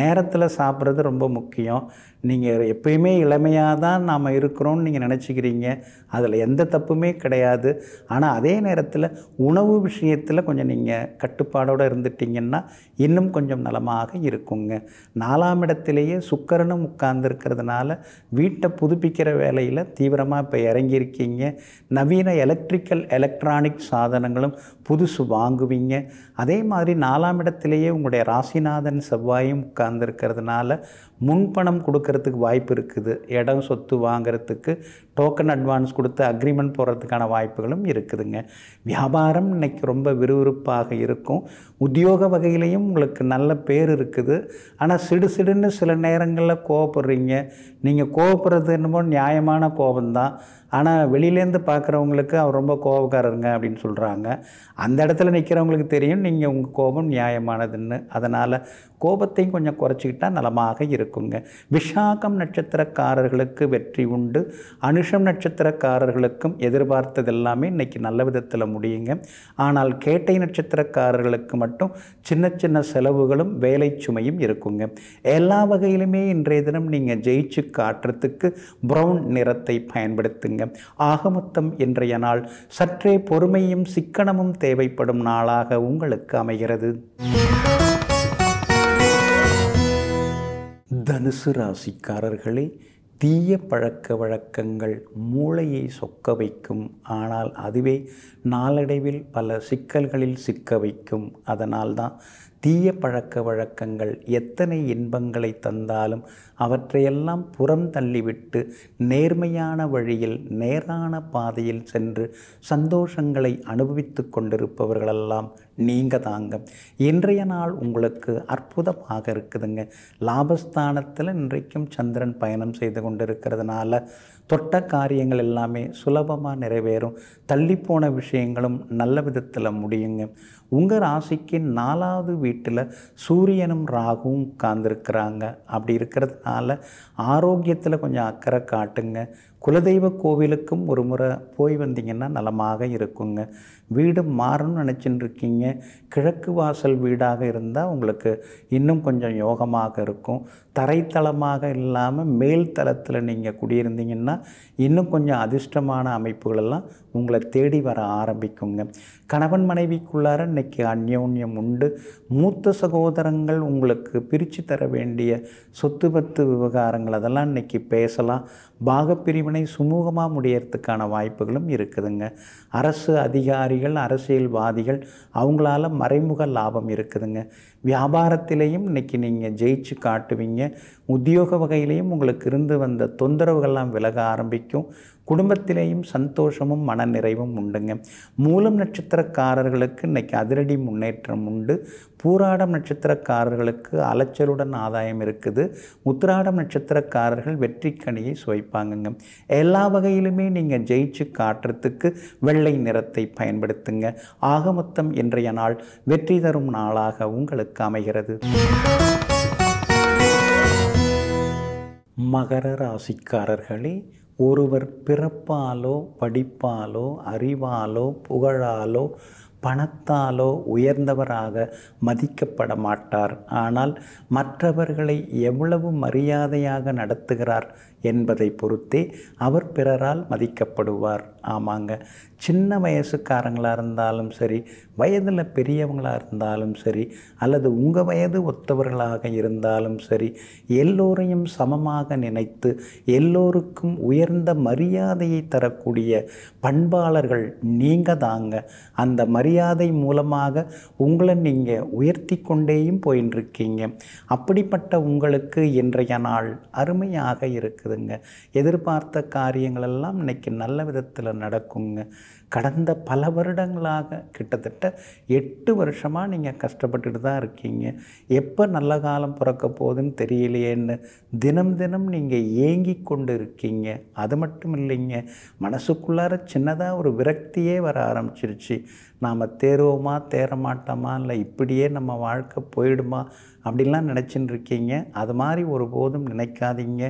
[SPEAKER 1] நேரத்தில் சாப்பிட்றது ரொம்ப முக்கியம் நீங்கள் எப்பயுமே இளமையாக தான் நாம் இருக்கிறோம்னு நீங்கள் நினச்சிக்கிறீங்க அதில் எந்த தப்புமே கிடையாது ஆனால் அதே நேரத்தில் உணவு விஷயத்தில் கொஞ்சம் நீங்கள் கட்டுப்பாடோடு இருந்துட்டிங்கன்னா இன்னும் கொஞ்சம் நலமாக இருக்குங்க நாலாம் இடத்திலேயே சுக்கரனும் உட்கார்ந்துருக்கிறதுனால வீட்டை புதுப்பிக்கிற வேலையில் தீவிரமாக இப்போ இறங்கியிருக்கீங்க நவீன எலக்ட்ரிக்கல் எலக்ட்ரானிக் சாதனங்களும் புதுசு வாங்குவீங்க அதே மாதிரி நாலாம் இடத்திலேயே உங்களுடைய ராசிநாதன் செவ்வாயும் உட்கார்ந்துருக்கிறதுனால முன்பணம் கொடுக்குற பார்க்குறதுக்கு வாய்ப்பு இருக்குது இடம் சொத்து வாங்கிறதுக்கு டோக்கன் அட்வான்ஸ் கொடுத்து அக்ரிமெண்ட் போடுறதுக்கான வாய்ப்புகளும் இருக்குதுங்க வியாபாரம் இன்னைக்கு ரொம்ப விறுவிறுப்பாக இருக்கும் உத்தியோக வகையிலையும் உங்களுக்கு நல்ல பேர் இருக்குது ஆனால் சிடு சிடுன்னு சில நேரங்களில் கோவப்படுறீங்க நீங்கள் கோவப்படுறது என்னமோ நியாயமான கோபம்தான் ஆனால் வெளியிலேருந்து பார்க்குறவங்களுக்கு அவர் ரொம்ப கோபக்காரருங்க அப்படின்னு சொல்கிறாங்க அந்த இடத்துல நிற்கிறவங்களுக்கு தெரியும் நீங்கள் உங்கள் கோபம் நியாயமானதுன்னு அதனால் கோபத்தையும் கொஞ்சம் குறைச்சிக்கிட்டால் நலமாக இருக்குங்க விஷாகம் நட்சத்திரக்காரர்களுக்கு வெற்றி உண்டு அனு ரிஷம் நட்சத்திரக்காரர்களுக்கும் எதிர்பார்த்தது எல்லாமே இன்றைக்கி நல்ல விதத்தில் முடியுங்க ஆனால் கேட்டை நட்சத்திரக்காரர்களுக்கு மட்டும் சின்ன சின்ன செலவுகளும் வேலை சுமையும் இருக்குங்க எல்லா வகையிலுமே இன்றைய தினம் நீங்கள் ஜெயிச்சு காட்டுறதுக்கு ப்ரௌன் நிறத்தை பயன்படுத்துங்க ஆக மொத்தம் இன்றைய நாள் சற்றே பொறுமையும் சிக்கனமும் தேவைப்படும் நாளாக உங்களுக்கு அமைகிறது தனுசு ராசிக்காரர்களே தீய பழக்க வழக்கங்கள் மூளையை சொக்க வைக்கும் ஆனால் அதுவே நாளடைவில் பல சிக்கல்களில் சிக்க வைக்கும் அதனால் தான் தீய பழக்க வழக்கங்கள் எத்தனை இன்பங்களை தந்தாலும் அவற்றையெல்லாம் புறம் தள்ளிவிட்டு நேர்மையான வழியில் நேரான பாதையில் சென்று சந்தோஷங்களை அனுபவித்து கொண்டிருப்பவர்களெல்லாம் நீங்கள் தாங்க இன்றைய நாள் உங்களுக்கு அற்புதமாக இருக்குதுங்க லாபஸ்தானத்தில் இன்றைக்கும் சந்திரன் பயணம் செய்து கொண்டிருக்கிறதுனால தொட்ட காரியங்கள் எல்லாமே சுலபமாக நிறைவேறும் தள்ளிப்போன விஷயங்களும் நல்ல விதத்தில் முடியுங்க உங்கள் ராசிக்கு நாலாவது வீட்டில் சூரியனும் ராகுவும் உட்கார்ந்துருக்கிறாங்க அப்படி இருக்கிறதுனால ஆரோக்கியத்தில் கொஞ்சம் அக்கறை காட்டுங்க குலதெய்வ கோவிலுக்கும் ஒரு முறை போய் வந்தீங்கன்னா நலமாக இருக்குங்க வீடு மாறணும்னு நினச்சின்னு இருக்கீங்க கிழக்கு வாசல் வீடாக இருந்தால் உங்களுக்கு இன்னும் கொஞ்சம் யோகமாக இருக்கும் தரைத்தளமாக இல்லாமல் மேல் தளத்தில் நீங்கள் குடியிருந்தீங்கன்னா இன்னும் கொஞ்சம் அதிர்ஷ்டமான அமைப்புகளெல்லாம் உங்களை தேடி வர ஆரம்பிக்குங்க கணவன் மனைவிக்குள்ளார தனிமைக்கு அந்யோன்யம் உண்டு மூத்த சகோதரங்கள் உங்களுக்கு பிரித்து தர வேண்டிய சொத்து பத்து விவகாரங்கள் அதெல்லாம் இன்றைக்கி பேசலாம் பாகப்பிரிவினை சுமூகமாக முடியறதுக்கான வாய்ப்புகளும் இருக்குதுங்க அரசு அதிகாரிகள் அரசியல்வாதிகள் அவங்களால மறைமுக லாபம் இருக்குதுங்க வியாபாரத்திலையும் இன்றைக்கி நீங்கள் ஜெயிச்சு காட்டுவீங்க உத்தியோக வகையிலையும் உங்களுக்கு இருந்து வந்த தொந்தரவுகள்லாம் விலக ஆரம்பிக்கும் குடும்பத்திலேயும் சந்தோஷமும் மனநிறைவும் உண்டுங்க மூலம் நட்சத்திரக்காரர்களுக்கு இன்றைக்கி அதிரடி முன்னேற்றம் உண்டு பூராடம் நட்சத்திரக்காரர்களுக்கு அலைச்சலுடன் ஆதாயம் இருக்குது உத்திராடம் நட்சத்திரக்காரர்கள் வெற்றிக்கணியை சுவைப்பாங்கங்க எல்லா வகையிலுமே நீங்கள் ஜெயிச்சு காட்டுறதுக்கு வெள்ளை நிறத்தை பயன்படுத்துங்க ஆக மொத்தம் இன்றைய நாள் வெற்றி தரும் நாளாக உங்களுக்கு அமைகிறது மகர ராசிக்காரர்களே ஒருவர் பிறப்பாலோ படிப்பாலோ அறிவாலோ புகழாலோ பணத்தாலோ உயர்ந்தவராக மதிக்கப்பட மாட்டார் ஆனால் மற்றவர்களை எவ்வளவு மரியாதையாக நடத்துகிறார் என்பதை பொறுத்தே அவர் பிறரால் மதிக்கப்படுவார் ஆமாங்க சின்ன வயசுக்காரங்களாக இருந்தாலும் சரி வயதில் பெரியவங்களாக இருந்தாலும் சரி அல்லது உங்கள் வயது ஒத்தவர்களாக இருந்தாலும் சரி எல்லோரையும் சமமாக நினைத்து எல்லோருக்கும் உயர்ந்த மரியாதையை தரக்கூடிய பண்பாளர்கள் நீங்கள் தாங்க அந்த மரியாதை மூலமாக உங்களை நீங்கள் உயர்த்தி கொண்டேயும் போயின்னு இருக்கீங்க அப்படிப்பட்ட உங்களுக்கு இன்றைய நாள் அருமையாக இருக்குது நடக்குதுங்க எதிர்பார்த்த காரியங்களெல்லாம் இன்றைக்கி நல்ல விதத்தில் நடக்குங்க கடந்த பல வருடங்களாக கிட்டத்தட்ட எட்டு வருஷமாக நீங்கள் கஷ்டப்பட்டுட்டு தான் இருக்கீங்க எப்போ நல்ல காலம் பிறக்க போகுதுன்னு தெரியலையேன்னு தினம் தினம் நீங்கள் ஏங்கி கொண்டு இருக்கீங்க அது மட்டும் இல்லைங்க மனசுக்குள்ளார சின்னதாக ஒரு விரக்தியே வர ஆரம்பிச்சிருச்சு நாம் தேருவோமா தேரமாட்டோமா மாட்டோமா இல்லை இப்படியே நம்ம வாழ்க்கை போயிடுமா அப்படிலாம் நினச்சின்னு இருக்கீங்க அது மாதிரி ஒருபோதும் நினைக்காதீங்க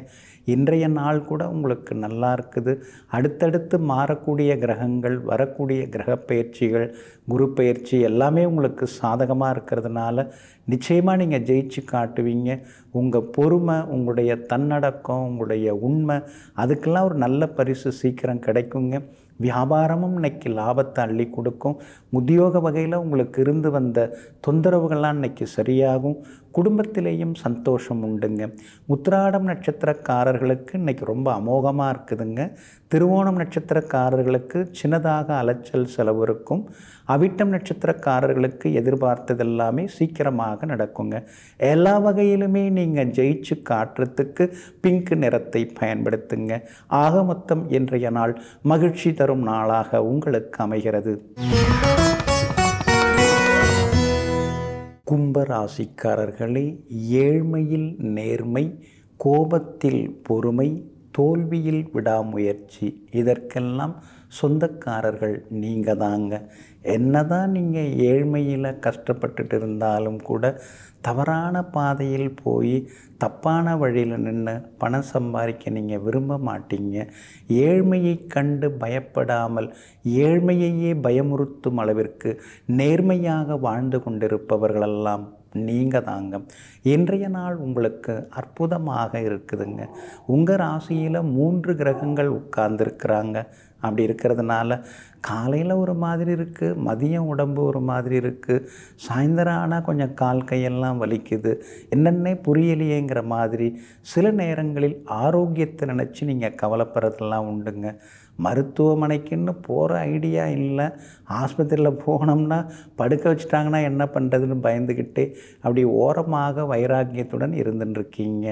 [SPEAKER 1] இன்றைய நாள் கூட உங்களுக்கு நல்லா இருக்குது அடுத்தடுத்து மாறக்கூடிய கிரகங்கள் வரக்கூடிய கிரக பயிற்சிகள் குரு பயிற்சி எல்லாமே உங்களுக்கு சாதகமாக இருக்கிறதுனால நிச்சயமாக நீங்கள் ஜெயிச்சு காட்டுவீங்க உங்கள் பொறுமை உங்களுடைய தன்னடக்கம் உங்களுடைய உண்மை அதுக்கெல்லாம் ஒரு நல்ல பரிசு சீக்கிரம் கிடைக்குங்க வியாபாரமும் இன்னைக்கு லாபத்தை அள்ளி கொடுக்கும் உத்தியோக வகையில் உங்களுக்கு இருந்து வந்த தொந்தரவுகள்லாம் இன்னைக்கு சரியாகும் குடும்பத்திலேயும் சந்தோஷம் உண்டுங்க உத்திராடம் நட்சத்திரக்காரர்களுக்கு இன்னைக்கு ரொம்ப அமோகமாக இருக்குதுங்க திருவோணம் நட்சத்திரக்காரர்களுக்கு சின்னதாக அலைச்சல் செலவு இருக்கும் அவிட்டம் நட்சத்திரக்காரர்களுக்கு எதிர்பார்த்தது எல்லாமே சீக்கிரமாக நடக்குங்க எல்லா வகையிலுமே நீங்கள் ஜெயிச்சு காட்டுறதுக்கு பிங்க் நிறத்தை பயன்படுத்துங்க ஆக மொத்தம் இன்றைய நாள் மகிழ்ச்சி தரும் நாளாக உங்களுக்கு அமைகிறது கும்ப ராசிக்காரர்களே ஏழ்மையில் நேர்மை கோபத்தில் பொறுமை தோல்வியில் விடாமுயற்சி இதற்கெல்லாம் சொந்தக்காரர்கள் நீங்கள் தாங்க என்ன தான் நீங்கள் ஏழ்மையில் கஷ்டப்பட்டுட்டு இருந்தாலும் கூட தவறான பாதையில் போய் தப்பான வழியில் நின்று பணம் சம்பாதிக்க நீங்கள் விரும்ப மாட்டீங்க ஏழ்மையை கண்டு பயப்படாமல் ஏழ்மையையே பயமுறுத்தும் அளவிற்கு நேர்மையாக வாழ்ந்து கொண்டிருப்பவர்களெல்லாம் நீங்கள் தாங்க இன்றைய நாள் உங்களுக்கு அற்புதமாக இருக்குதுங்க உங்கள் ராசியில் மூன்று கிரகங்கள் உட்கார்ந்துருக்குறாங்க அப்படி இருக்கிறதுனால காலையில் ஒரு மாதிரி இருக்குது மதியம் உடம்பு ஒரு மாதிரி இருக்குது சாயந்தரம் ஆனால் கொஞ்சம் கால் கையெல்லாம் வலிக்குது என்னென்ன புரியலையேங்கிற மாதிரி சில நேரங்களில் ஆரோக்கியத்தை நினச்சி நீங்கள் கவலைப்படுறதெல்லாம் உண்டுங்க மருத்துவமனைக்குன்னு போகிற ஐடியா இல்லை ஆஸ்பத்திரியில் போகணும்னா படுக்க வச்சுட்டாங்கன்னா என்ன பண்ணுறதுன்னு பயந்துக்கிட்டு அப்படி ஓரமாக வைராக்கியத்துடன் இருந்துட்டுருக்கீங்க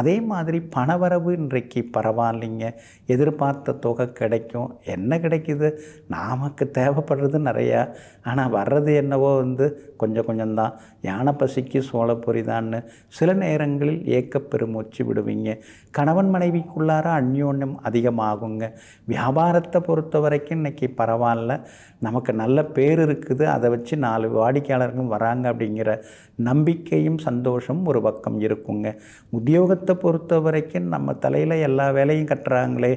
[SPEAKER 1] அதே மாதிரி பணவரவு இன்றைக்கு பரவாயில்லைங்க எதிர்பார்த்த தொகை கிடைக்கும் என்ன கிடைக்கிது நாமக்கு தேவைப்படுறது நிறையா ஆனால் வர்றது என்னவோ வந்து கொஞ்சம் கொஞ்சம்தான் யானை பசிக்கு சோளப்பொறி தான்னு சில நேரங்களில் ஏக்கப்பெருமூச்சு விடுவீங்க கணவன் மனைவிக்குள்ளார அந்யோன்யம் அதிகமாகுங்க வியாபாரத்தை பொறுத்த வரைக்கும் இன்றைக்கி பரவாயில்ல நமக்கு நல்ல பேர் இருக்குது அதை வச்சு நாலு வாடிக்கையாளர்களும் வராங்க அப்படிங்கிற நம்பிக்கையும் சந்தோஷமும் ஒரு பக்கம் இருக்குங்க உத்தியோகத்தை பொறுத்த வரைக்கும் நம்ம தலையில் எல்லா வேலையும் கட்டுறாங்களே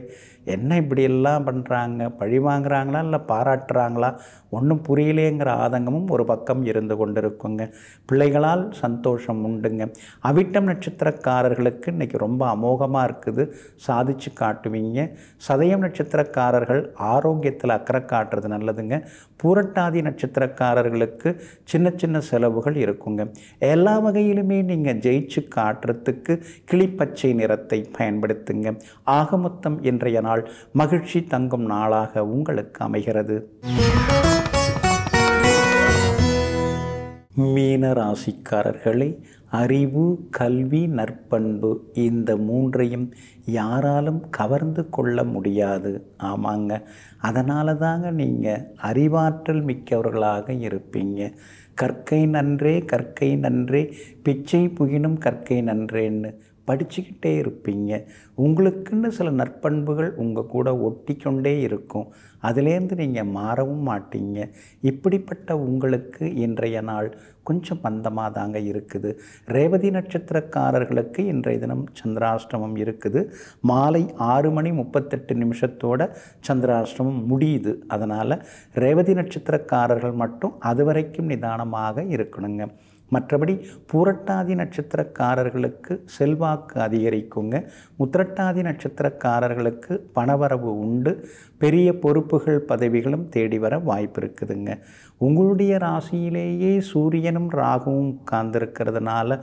[SPEAKER 1] என்ன இப்படியெல்லாம் பண்ணுறாங்க பழி வாங்குறாங்களா இல்லை பாராட்டுறாங்களா ஒன்றும் புரியலேங்கிற ஆதங்கமும் ஒரு பக்கம் இருந்து கொண்டிருக்குங்க பிள்ளைகளால் சந்தோஷம் உண்டுங்க அவிட்டம் நட்சத்திரக்காரர்களுக்கு இன்றைக்கி ரொம்ப அமோகமாக இருக்குது சாதிச்சு காட்டுவீங்க சதயம் நட்சத்திரக்காரர்கள் ஆரோக்கியத்தில் அக்கறை காட்டுறது நல்லதுங்க பூரட்டாதி நட்சத்திரக்காரர்களுக்கு சின்ன சின்ன செலவுகள் இருக்குங்க எல்லா வகையிலுமே நீங்கள் ஜெயிச்சு காட்டுறதுக்கு கிளிப்பச்சை நிறத்தை பயன்படுத்துங்க ஆகமொத்தம் இன்றைய நாள் நாள் மகிழ்ச்சி தங்கும் நாளாக உங்களுக்கு அமைகிறது மீன ராசிக்காரர்களை அறிவு கல்வி நற்பண்பு இந்த மூன்றையும் யாராலும் கவர்ந்து கொள்ள முடியாது ஆமாங்க அதனால தாங்க நீங்கள் அறிவாற்றல் மிக்கவர்களாக இருப்பீங்க கற்கை நன்றே கற்கை நன்றே பிச்சை புகினும் கற்கை நன்றேன்னு படிச்சுக்கிட்டே இருப்பீங்க உங்களுக்குன்னு சில நற்பண்புகள் உங்கள் கூட ஒட்டிக்கொண்டே இருக்கும் அதுலேருந்து நீங்கள் மாறவும் மாட்டீங்க இப்படிப்பட்ட உங்களுக்கு இன்றைய நாள் கொஞ்சம் பந்தமாக தாங்க இருக்குது ரேவதி நட்சத்திரக்காரர்களுக்கு இன்றைய தினம் சந்திராஷ்டமம் இருக்குது மாலை ஆறு மணி முப்பத்தெட்டு நிமிஷத்தோட சந்திராஷ்டமம் முடியுது அதனால் ரேவதி நட்சத்திரக்காரர்கள் மட்டும் வரைக்கும் நிதானமாக இருக்கணுங்க மற்றபடி பூரட்டாதி நட்சத்திரக்காரர்களுக்கு செல்வாக்கு அதிகரிக்குங்க முத்திரட்டாதி நட்சத்திரக்காரர்களுக்கு பணவரவு உண்டு பெரிய பொறுப்புகள் பதவிகளும் தேடி வர வாய்ப்பு இருக்குதுங்க உங்களுடைய ராசியிலேயே சூரியனும் ராகுவும் உட்கார்ந்துருக்கிறதுனால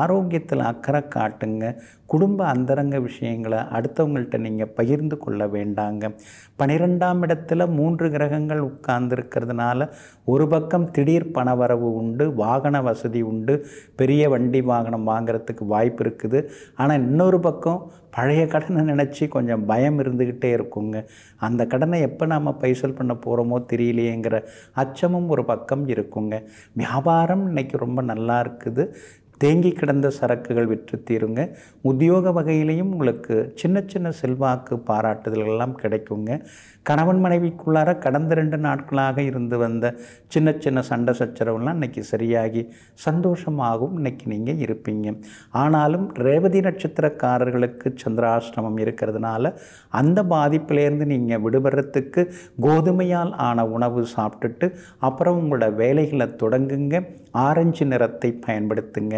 [SPEAKER 1] ஆரோக்கியத்தில் அக்கறை காட்டுங்க குடும்ப அந்தரங்க விஷயங்களை அடுத்தவங்கள்ட்ட நீங்கள் பகிர்ந்து கொள்ள வேண்டாங்க பனிரெண்டாம் இடத்துல மூன்று கிரகங்கள் உட்கார்ந்துருக்கிறதுனால ஒரு பக்கம் திடீர் பணவரவு உண்டு வாகன வசதி உண்டு பெரிய வண்டி வாகனம் வாங்கிறதுக்கு வாய்ப்பு இருக்குது ஆனால் இன்னொரு பக்கம் பழைய கடனை நினச்சி கொஞ்சம் பயம் இருந்துக்கிட்டே இருக்குங்க அந்த அந்த கடனை எப்போ நாம் பைசல் பண்ண போகிறோமோ தெரியலையேங்கிற அச்சமும் ஒரு பக்கம் இருக்குங்க வியாபாரம் இன்றைக்கி ரொம்ப நல்லா இருக்குது தேங்கி கிடந்த சரக்குகள் விற்று தீருங்க உத்தியோக வகையிலையும் உங்களுக்கு சின்ன சின்ன செல்வாக்கு பாராட்டுதல்கள்லாம் கிடைக்குங்க கணவன் மனைவிக்குள்ளார கடந்த ரெண்டு நாட்களாக இருந்து வந்த சின்ன சின்ன சண்டை சச்சரவுலாம் இன்றைக்கி சரியாகி சந்தோஷமாகவும் இன்றைக்கி நீங்கள் இருப்பீங்க ஆனாலும் ரேவதி நட்சத்திரக்காரர்களுக்கு சந்திராசிரமம் இருக்கிறதுனால அந்த பாதிப்பிலேருந்து நீங்கள் விடுபடுறதுக்கு கோதுமையால் ஆன உணவு சாப்பிட்டுட்டு அப்புறம் உங்களோட வேலைகளை தொடங்குங்க ஆரஞ்சு நிறத்தை பயன்படுத்துங்க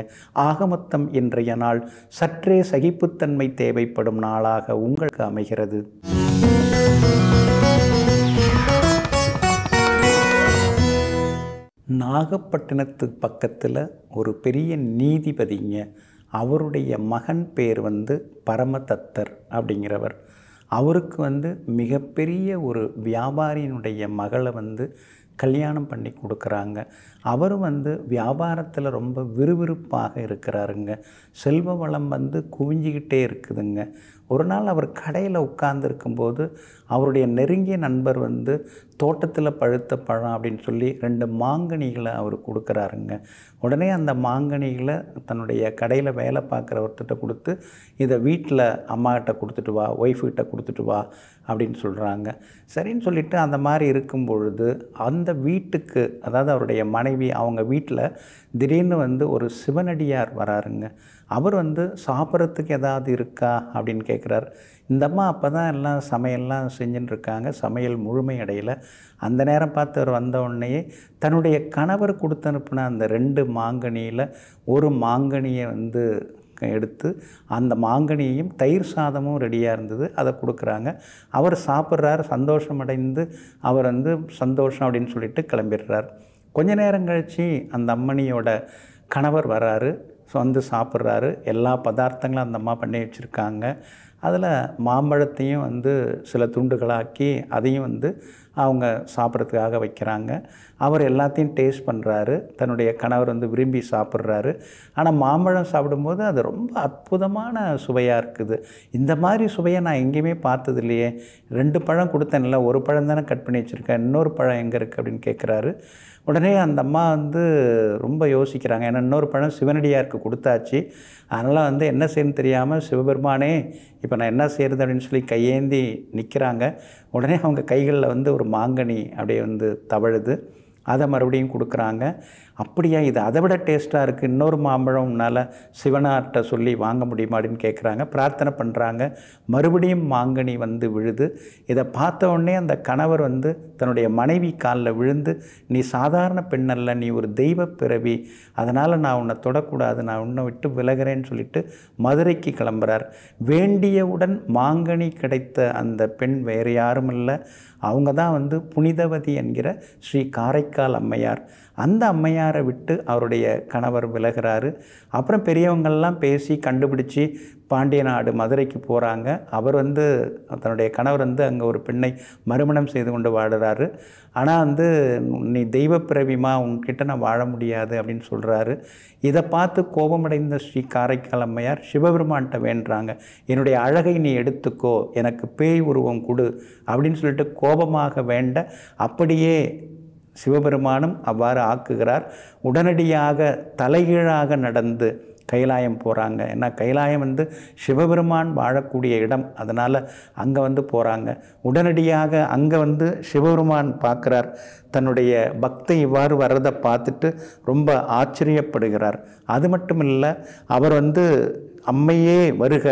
[SPEAKER 1] ஆகமத்தம் இன்றைய நாள் சற்றே சகிப்புத்தன்மை தேவைப்படும் நாளாக உங்களுக்கு அமைகிறது நாகப்பட்டினத்து பக்கத்தில் ஒரு பெரிய நீதிபதிங்க அவருடைய மகன் பேர் வந்து பரமதத்தர் அப்படிங்கிறவர் அவருக்கு வந்து மிகப்பெரிய ஒரு வியாபாரியினுடைய மகளை வந்து கல்யாணம் பண்ணி கொடுக்குறாங்க அவர் வந்து வியாபாரத்தில் ரொம்ப விறுவிறுப்பாக இருக்கிறாருங்க செல்வ வளம் வந்து குவிஞ்சிக்கிட்டே இருக்குதுங்க ஒரு நாள் அவர் கடையில் உட்கார்ந்துருக்கும்போது அவருடைய நெருங்கிய நண்பர் வந்து தோட்டத்தில் பழுத்த பழம் அப்படின்னு சொல்லி ரெண்டு மாங்கனிகளை அவர் கொடுக்குறாருங்க உடனே அந்த மாங்கனிகளை தன்னுடைய கடையில் வேலை பார்க்குற ஒருத்தட்ட கொடுத்து இதை வீட்டில் அம்மாக்கிட்ட கொடுத்துட்டு வா ஒய்ஃப்கிட்ட கொடுத்துட்டு வா அப்படின்னு சொல்கிறாங்க சரின்னு சொல்லிவிட்டு அந்த மாதிரி இருக்கும் பொழுது அந்த வீட்டுக்கு அதாவது அவருடைய மனைவி அவங்க வீட்டில் திடீர்னு வந்து ஒரு சிவனடியார் வராருங்க அவர் வந்து சாப்பிட்றதுக்கு ஏதாவது இருக்கா அப்படின்னு கேட்குறாரு இந்த அம்மா அப்போ தான் எல்லாம் சமையல்லாம் செஞ்சுன்னு இருக்காங்க சமையல் முழுமை அடையலை அந்த நேரம் பார்த்து அவர் வந்த உடனேயே தன்னுடைய கணவர் கொடுத்து அனுப்பின அந்த ரெண்டு மாங்கனியில் ஒரு மாங்கனியை வந்து எடுத்து அந்த மாங்கனியையும் தயிர் சாதமும் ரெடியாக இருந்தது அதை கொடுக்குறாங்க அவர் சாப்பிட்றாரு சந்தோஷமடைந்து அவர் வந்து சந்தோஷம் அப்படின்னு சொல்லிட்டு கிளம்பிடுறார் கொஞ்ச நேரம் கழித்து அந்த அம்மனியோட கணவர் வராரு ஸோ வந்து சாப்பிட்றாரு எல்லா பதார்த்தங்களும் அந்த அம்மா பண்ணி வச்சுருக்காங்க அதில் மாம்பழத்தையும் வந்து சில துண்டுகளாக்கி அதையும் வந்து அவங்க சாப்பிட்றதுக்காக வைக்கிறாங்க அவர் எல்லாத்தையும் டேஸ்ட் பண்ணுறாரு தன்னுடைய கணவர் வந்து விரும்பி சாப்பிட்றாரு ஆனால் மாம்பழம் சாப்பிடும்போது அது ரொம்ப அற்புதமான சுவையாக இருக்குது இந்த மாதிரி சுவையை நான் எங்கேயுமே பார்த்தது இல்லையே ரெண்டு பழம் கொடுத்தேன் இல்லை ஒரு பழம் தானே கட் பண்ணி வச்சுருக்கேன் இன்னொரு பழம் எங்கே இருக்குது அப்படின்னு கேட்குறாரு உடனே அந்த அம்மா வந்து ரொம்ப யோசிக்கிறாங்க ஏன்னா இன்னொரு பழம் சிவனடியாருக்கு கொடுத்தாச்சு அதனால் வந்து என்ன செய்யணும்னு தெரியாமல் சிவபெருமானே இப்போ நான் என்ன செய்கிறது அப்படின்னு சொல்லி கையேந்தி நிற்கிறாங்க உடனே அவங்க கைகளில் வந்து ஒரு மாங்கனி அப்படியே வந்து தவழுது அதை மறுபடியும் கொடுக்குறாங்க அப்படியா இது அதை விட டேஸ்ட்டாக இருக்குது இன்னொரு மாம்பழம் உன்னால் சிவனார்கிட்ட சொல்லி வாங்க முடியுமா அப்படின்னு கேட்குறாங்க பிரார்த்தனை பண்ணுறாங்க மறுபடியும் மாங்கனி வந்து விழுது இதை பார்த்த உடனே அந்த கணவர் வந்து தன்னுடைய மனைவி காலில் விழுந்து நீ சாதாரண பெண்ணல்ல நீ ஒரு தெய்வ பிறவி அதனால் நான் உன்னை தொடக்கூடாது நான் உன்னை விட்டு விலகிறேன்னு சொல்லிட்டு மதுரைக்கு கிளம்புறார் வேண்டியவுடன் மாங்கனி கிடைத்த அந்த பெண் வேறு யாரும் இல்லை அவங்க தான் வந்து புனிதவதி என்கிற ஸ்ரீ காரைக்கால் அம்மையார் அந்த அம்மையாரை விட்டு அவருடைய கணவர் விலகிறாரு அப்புறம் பெரியவங்கள்லாம் பேசி கண்டுபிடிச்சி பாண்டிய நாடு மதுரைக்கு போகிறாங்க அவர் வந்து தன்னுடைய கணவர் வந்து அங்கே ஒரு பெண்ணை மறுமணம் செய்து கொண்டு வாடுறாரு ஆனால் வந்து நீ தெய்வ உங்ககிட்ட நான் வாழ முடியாது அப்படின்னு சொல்கிறாரு இதை பார்த்து கோபமடைந்த ஸ்ரீ காரைக்கால் அம்மையார் சிவபெருமான்கிட்ட வேண்டுறாங்க என்னுடைய அழகை நீ எடுத்துக்கோ எனக்கு பேய் உருவம் கொடு அப்படின்னு சொல்லிட்டு கோபமாக வேண்ட அப்படியே சிவபெருமானும் அவ்வாறு ஆக்குகிறார் உடனடியாக தலைகீழாக நடந்து கைலாயம் போகிறாங்க ஏன்னா கைலாயம் வந்து சிவபெருமான் வாழக்கூடிய இடம் அதனால் அங்கே வந்து போகிறாங்க உடனடியாக அங்கே வந்து சிவபெருமான் பார்க்குறார் தன்னுடைய பக்தி இவ்வாறு வர்றதை பார்த்துட்டு ரொம்ப ஆச்சரியப்படுகிறார் அது மட்டும் இல்லை அவர் வந்து அம்மையே வருக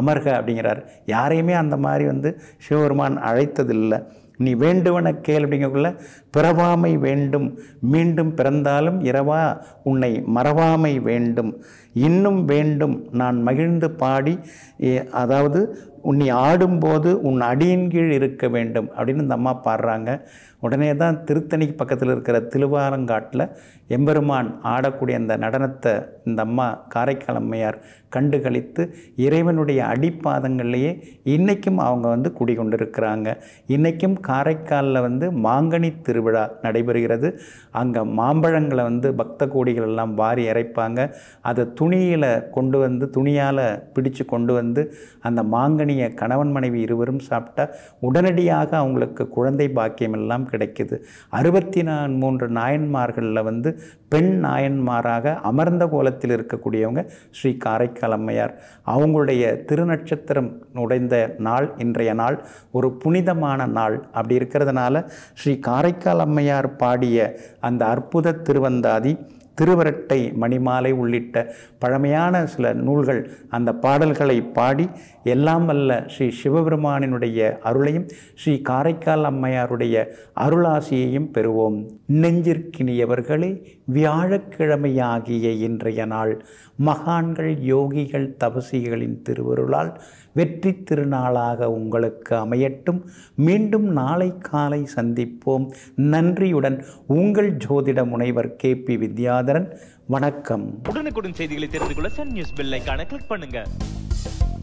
[SPEAKER 1] அமர்க அப்படிங்கிறார் யாரையுமே அந்த மாதிரி வந்து சிவபெருமான் அழைத்ததில்லை நீ வேண்டுவன கேள் அப்படிங்கக்குள்ள பிறவாமை வேண்டும் மீண்டும் பிறந்தாலும் இரவா உன்னை மறவாமை வேண்டும் இன்னும் வேண்டும் நான் மகிழ்ந்து பாடி அதாவது உன்னை ஆடும்போது உன் அடியின் கீழ் இருக்க வேண்டும் அப்படின்னு இந்த அம்மா பாடுறாங்க உடனே தான் திருத்தணி பக்கத்தில் இருக்கிற திருவாரங்காட்டில் எம்பெருமான் ஆடக்கூடிய அந்த நடனத்தை இந்த அம்மா காரைக்கால் அம்மையார் கண்டுகளித்து இறைவனுடைய அடிப்பாதங்கள்லேயே இன்றைக்கும் அவங்க வந்து குடிகொண்டிருக்கிறாங்க இன்றைக்கும் காரைக்காலில் வந்து மாங்கனி திரு திருவிழா நடைபெறுகிறது அங்கே மாம்பழங்களை வந்து பக்த கோடிகள் எல்லாம் வாரி இறைப்பாங்க அதை துணியில் கொண்டு வந்து துணியால் பிடிச்சு கொண்டு வந்து அந்த மாங்கனியை கணவன் மனைவி இருவரும் சாப்பிட்டா உடனடியாக அவங்களுக்கு குழந்தை பாக்கியம் எல்லாம் கிடைக்குது அறுபத்தி நான் மூன்று நாயன்மார்களில் வந்து பெண் நாயன்மாராக அமர்ந்த கோலத்தில் இருக்கக்கூடியவங்க ஸ்ரீ காரைக்கால் அம்மையார் அவங்களுடைய திருநட்சத்திரம் உடைந்த நாள் இன்றைய நாள் ஒரு புனிதமான நாள் அப்படி இருக்கிறதுனால ஸ்ரீ காரைக்கால் அம்மையார் பாடிய அந்த அற்புத திருவந்தாதி திருவரட்டை மணிமாலை உள்ளிட்ட பழமையான சில நூல்கள் அந்த பாடல்களை பாடி எல்லாம் வல்ல ஸ்ரீ சிவபெருமானினுடைய அருளையும் ஸ்ரீ காரைக்கால் அம்மையாருடைய அருளாசியையும் பெறுவோம் நெஞ்சிற்கினியவர்களே வியாழக்கிழமையாகிய இன்றைய நாள் மகான்கள் யோகிகள் தபசிகளின் திருவருளால் வெற்றி திருநாளாக உங்களுக்கு அமையட்டும் மீண்டும் நாளை காலை சந்திப்போம் நன்றியுடன் உங்கள் ஜோதிட முனைவர் கே பி வித்யாதரன் வணக்கம் உடனுக்குடன் செய்திகளை தெரிந்து கொள்ள சன் நியூஸ் பெல்லைக்கான கிளிக் பண்ணுங்கள்